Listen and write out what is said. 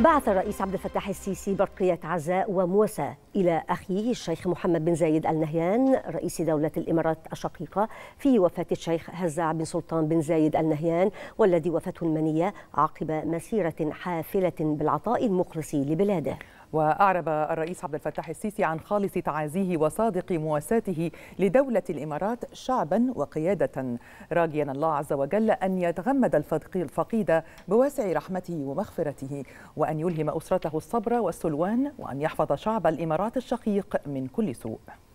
بعث الرئيس عبد الفتاح السيسي برقية عزاء وموسى إلى أخيه الشيخ محمد بن زايد النهيان رئيس دولة الإمارات الشقيقة في وفاة الشيخ هزاع بن سلطان بن زايد النهيان والذي وفاته المنية عقب مسيرة حافلة بالعطاء المخلص لبلاده وأعرب الرئيس عبد الفتاح السيسي عن خالص تعازيه وصادق مواساته لدولة الإمارات شعبا وقيادة راجيا الله عز وجل أن يتغمد الفقيد بواسع رحمته ومغفرته وأن يلهم أسرته الصبر والسلوان وأن يحفظ شعب الإمارات الشقيق من كل سوء